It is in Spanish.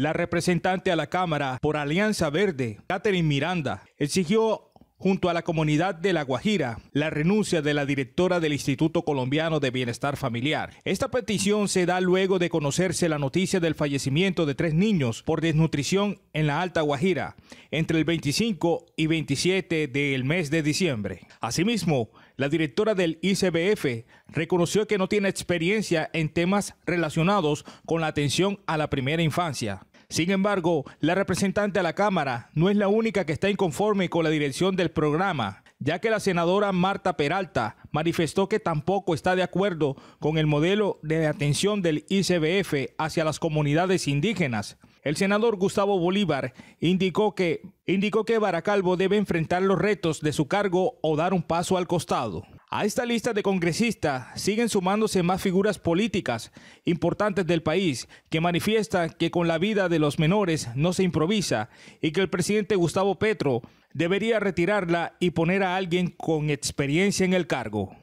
La representante a la Cámara por Alianza Verde, Catherine Miranda, exigió junto a la comunidad de La Guajira la renuncia de la directora del Instituto Colombiano de Bienestar Familiar. Esta petición se da luego de conocerse la noticia del fallecimiento de tres niños por desnutrición en la Alta Guajira entre el 25 y 27 del mes de diciembre. Asimismo, la directora del ICBF reconoció que no tiene experiencia en temas relacionados con la atención a la primera infancia. Sin embargo, la representante a la Cámara no es la única que está inconforme con la dirección del programa, ya que la senadora Marta Peralta manifestó que tampoco está de acuerdo con el modelo de atención del ICBF hacia las comunidades indígenas. El senador Gustavo Bolívar indicó que, indicó que Baracalvo debe enfrentar los retos de su cargo o dar un paso al costado. A esta lista de congresistas siguen sumándose más figuras políticas importantes del país que manifiestan que con la vida de los menores no se improvisa y que el presidente Gustavo Petro debería retirarla y poner a alguien con experiencia en el cargo.